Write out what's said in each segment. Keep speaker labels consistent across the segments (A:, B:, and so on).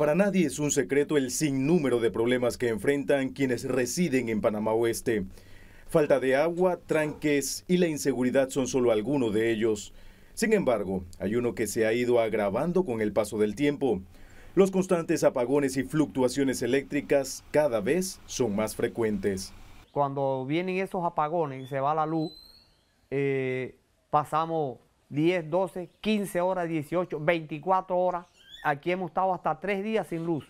A: Para nadie es un secreto el sinnúmero de problemas que enfrentan quienes residen en Panamá Oeste. Falta de agua, tranques y la inseguridad son solo algunos de ellos. Sin embargo, hay uno que se ha ido agravando con el paso del tiempo. Los constantes apagones y fluctuaciones eléctricas cada vez son más frecuentes.
B: Cuando vienen esos apagones y se va la luz, eh, pasamos 10, 12, 15 horas, 18, 24 horas aquí hemos estado hasta tres días sin luz.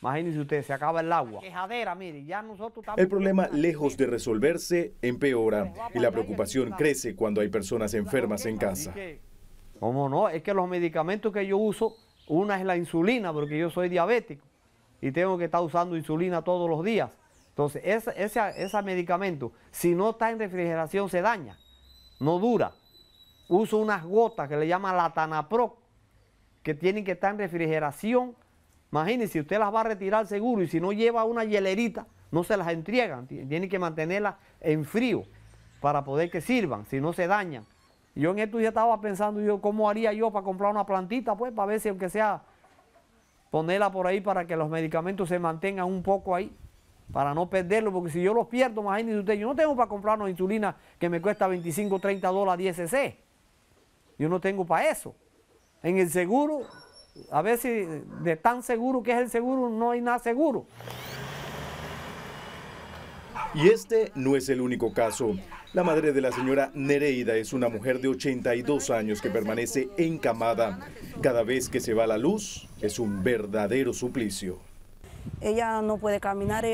B: Imagínense ustedes,
A: se acaba el agua.
B: Quejadera, mire, ya nosotros El
A: problema, lejos de resolverse, empeora y la preocupación crece cuando hay personas enfermas en casa.
B: ¿Cómo no? Es que los medicamentos que yo uso, una es la insulina, porque yo soy diabético y tengo que estar usando insulina todos los días. Entonces, ese, ese, ese medicamento, si no está en refrigeración, se daña, no dura. Uso unas gotas que le llaman latanapro que tienen que estar en refrigeración. Imagínense, usted las va a retirar seguro y si no lleva una hielerita, no se las entregan. Tienen que mantenerlas en frío para poder que sirvan, si no se dañan. Yo en esto ya estaba pensando yo cómo haría yo para comprar una plantita, pues para ver si aunque sea ponerla por ahí para que los medicamentos se mantengan un poco ahí, para no perderlo, porque si yo los pierdo, imagínense usted, yo no tengo para comprar una insulina que me cuesta 25, 30 dólares 10 cc. Yo no tengo para eso. En el seguro, a veces de tan seguro que es el seguro, no hay nada seguro.
A: Y este no es el único caso. La madre de la señora Nereida es una mujer de 82 años que permanece encamada. Cada vez que se va la luz es un verdadero suplicio.
C: Ella no puede caminar,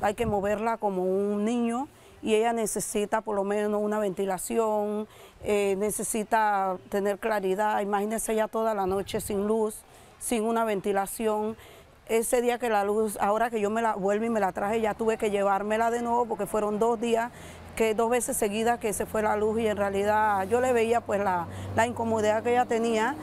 C: hay que moverla como un niño y ella necesita por lo menos una ventilación, eh, necesita tener claridad, Imagínese ella toda la noche sin luz, sin una ventilación. Ese día que la luz, ahora que yo me la vuelvo y me la traje, ya tuve que llevármela de nuevo porque fueron dos días, que dos veces seguidas que se fue la luz y en realidad yo le veía pues la, la incomodidad que ella tenía.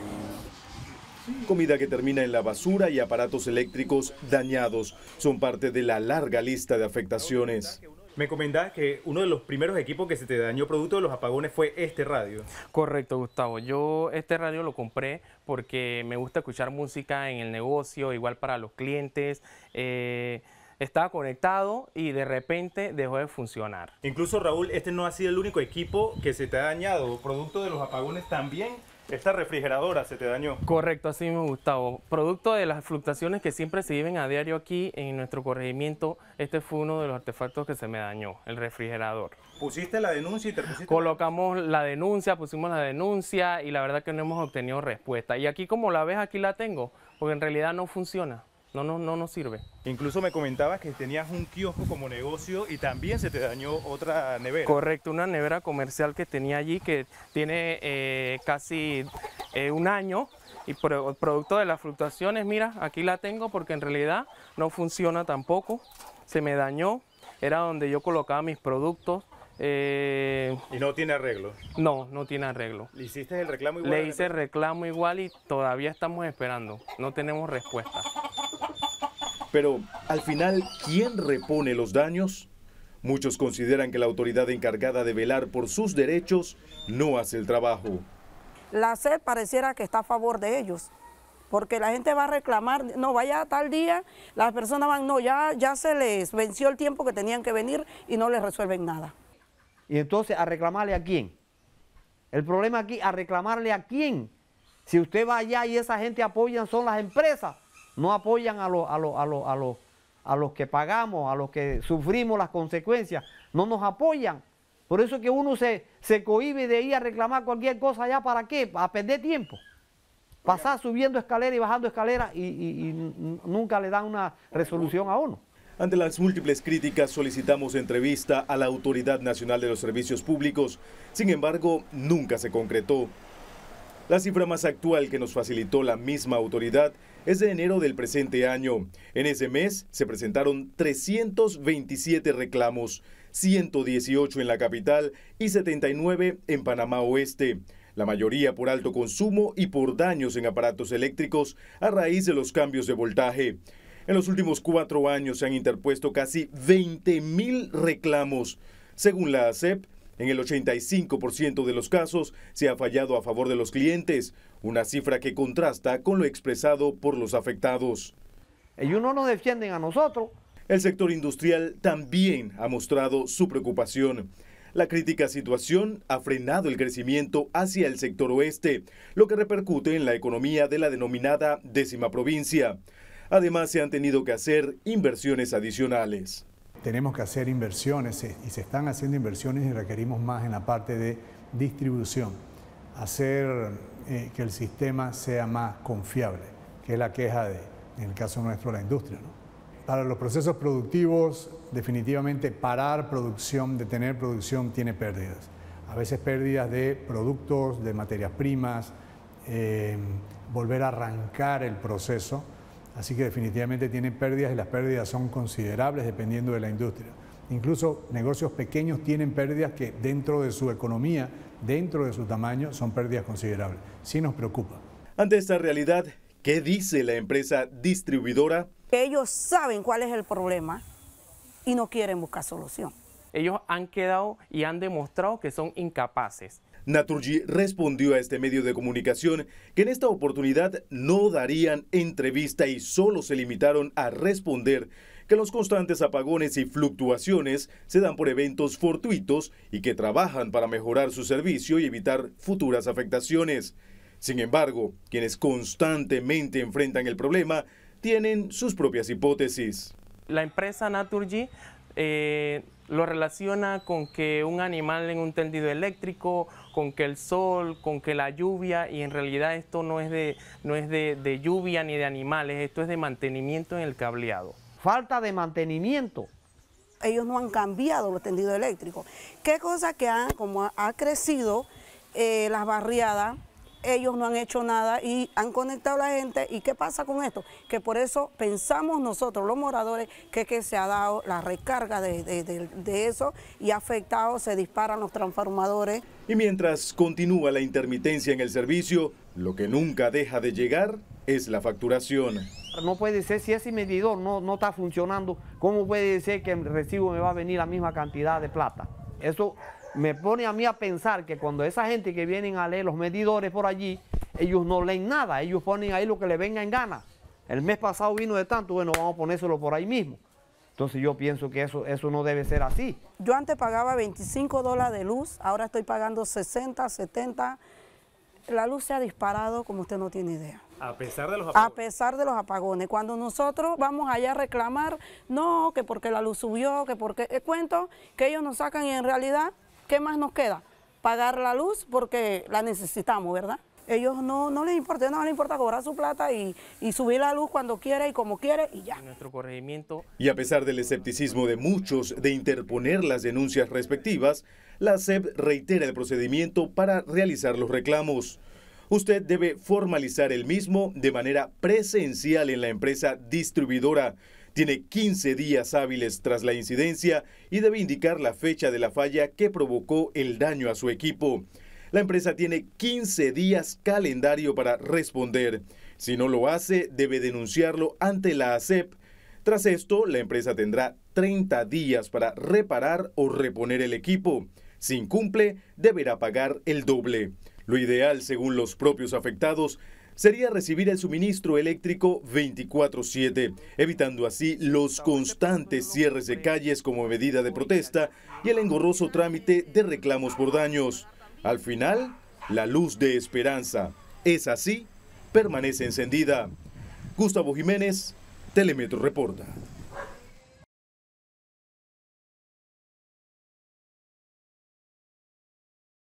A: Comida que termina en la basura y aparatos eléctricos dañados son parte de la larga lista de afectaciones. Me comentabas que uno de los primeros equipos que se te dañó producto de los apagones fue este radio. Correcto, Gustavo. Yo este radio lo
D: compré porque me gusta escuchar música en el negocio, igual para los clientes. Eh, estaba conectado y de repente dejó de funcionar. Incluso Raúl, este no
A: ha sido el único equipo que se te ha dañado. Producto de los apagones también esta refrigeradora se te dañó.
D: Correcto, así me gustaba. Producto de las fluctuaciones que siempre se viven a diario aquí en nuestro corregimiento, este fue uno de los artefactos que se me dañó, el refrigerador.
A: ¿Pusiste la denuncia y te
D: pusiste? Colocamos la denuncia, pusimos la denuncia y la verdad que no hemos obtenido respuesta. Y aquí como la ves, aquí la tengo, porque en realidad no funciona no, no, no nos sirve.
A: Incluso me comentabas que tenías un kiosco como negocio y también se te dañó otra nevera.
D: Correcto, una nevera comercial que tenía allí que tiene eh, casi eh, un año y producto de las fluctuaciones, mira, aquí la tengo porque en realidad no funciona tampoco, se me dañó, era donde yo colocaba mis productos, eh, ¿Y
A: no tiene arreglo?
D: No, no tiene arreglo.
A: ¿Le hiciste el reclamo igual? Le hice
D: el reclamo igual y todavía estamos esperando. No tenemos respuesta.
A: Pero al final, ¿quién repone los daños? Muchos consideran que la autoridad encargada de velar por sus derechos no hace el trabajo.
C: La SED pareciera que está a favor de ellos, porque la gente va a reclamar, no, vaya a tal día, las personas van, no, ya, ya se les venció el tiempo que tenían que venir y no les resuelven nada. Y entonces, ¿a reclamarle a quién? El problema aquí, ¿a reclamarle a quién? Si
B: usted va allá y esa gente apoya, son las empresas, no apoyan a, los, a, los, que pagamos, a los que sufrimos las consecuencias. No nos apoyan. Por eso que uno se, se cohíbe de ir a reclamar cualquier cosa allá. ¿Para qué? Para perder tiempo. Pasar subiendo escalera y bajando escalera y, y nunca le dan una resolución a uno.
A: Ante las múltiples críticas solicitamos entrevista a la Autoridad Nacional de los Servicios Públicos, sin embargo, nunca se concretó. La cifra más actual que nos facilitó la misma autoridad es de enero del presente año. En ese mes se presentaron 327 reclamos, 118 en la capital y 79 en Panamá Oeste, la mayoría por alto consumo y por daños en aparatos eléctricos a raíz de los cambios de voltaje. En los últimos cuatro años se han interpuesto casi 20 mil reclamos. Según la Asep. En el 85% de los casos se ha fallado a favor de los clientes, una cifra que contrasta con lo expresado por los afectados. no defienden a nosotros. El sector industrial también ha mostrado su preocupación. La crítica situación ha frenado el crecimiento hacia el sector oeste, lo que repercute en la economía de la denominada décima provincia. Además, se han tenido que hacer inversiones adicionales
B: tenemos que hacer inversiones y se están haciendo inversiones y requerimos más en la parte de distribución, hacer eh, que el sistema sea más confiable, que es la queja de, en el caso nuestro, la industria. Para los procesos productivos, definitivamente parar producción, detener producción, tiene pérdidas. A veces pérdidas de productos, de materias primas, eh, volver a arrancar el proceso Así que definitivamente tienen pérdidas y las pérdidas son considerables dependiendo de la industria. Incluso negocios pequeños tienen pérdidas que dentro de su economía, dentro de su tamaño, son pérdidas considerables. Sí nos preocupa.
A: Ante esta realidad, ¿qué dice la empresa distribuidora?
C: Ellos saben cuál es el problema y no quieren buscar solución. Ellos han quedado y han
D: demostrado
A: que son incapaces Naturgy respondió a este medio de comunicación que en esta oportunidad no darían entrevista y solo se limitaron a responder que los constantes apagones y fluctuaciones se dan por eventos fortuitos y que trabajan para mejorar su servicio y evitar futuras afectaciones. Sin embargo, quienes constantemente enfrentan el problema tienen sus propias hipótesis.
D: La empresa Naturgy eh, lo relaciona con que un animal en un tendido eléctrico, con que el sol, con que la lluvia, y en realidad esto no es de, no es de, lluvia ni de animales, esto es de mantenimiento en el cableado.
C: Falta de mantenimiento ellos no han cambiado los tendidos eléctricos. Qué cosa que han, como ha, crecido eh, las barriadas, ellos no han hecho nada y han conectado a la gente. ¿Y qué pasa con esto? Que por eso pensamos nosotros, los moradores, que, se ha dado la recarga de, eso y afectado, se disparan los transformadores.
A: Y mientras continúa la intermitencia en el servicio, lo que nunca deja de llegar es la facturación.
B: No puede ser, si ese medidor no, no está funcionando, ¿cómo puede ser que el recibo me va a venir la misma cantidad de plata? Eso me pone a mí a pensar que cuando esa gente que vienen a leer los medidores por allí, ellos no leen nada, ellos ponen ahí lo que les venga en gana. El mes pasado vino de tanto, bueno, vamos a ponérselo por ahí mismo. Entonces yo pienso que eso, eso no debe ser así.
C: Yo antes pagaba 25 dólares de luz, ahora estoy pagando 60, 70. La luz se ha disparado como usted no tiene idea.
A: A pesar de los apagones. A
C: pesar de los apagones. Cuando nosotros vamos allá a reclamar, no, que porque la luz subió, que porque... Eh, cuento que ellos nos sacan y en realidad ¿Qué más nos queda? Pagar la luz porque la necesitamos, ¿verdad? Ellos no, no les importa, no les importa cobrar su plata y, subir la luz cuando quiera y como quiere y ya.
D: Nuestro corregimiento...
A: Y a pesar del escepticismo de muchos de interponer las denuncias respectivas, la SEP reitera el procedimiento para realizar los reclamos usted debe formalizar el mismo de manera presencial en la empresa distribuidora tiene 15 días hábiles tras la incidencia y debe indicar la fecha de la falla que provocó el daño a su equipo. La empresa tiene 15 días calendario para responder. Si no lo hace, debe denunciarlo ante la ASEP. Tras esto, la empresa tendrá 30 días para reparar o reponer el equipo. Si incumple, deberá pagar el doble. Lo ideal, según los propios afectados, sería recibir el suministro eléctrico 24/7, evitando así los constantes cierres de calles como medida de protesta y el engorroso trámite de reclamos por daños. Al final, la luz de esperanza es así, permanece encendida. Gustavo Jiménez, Telemetro Reporta.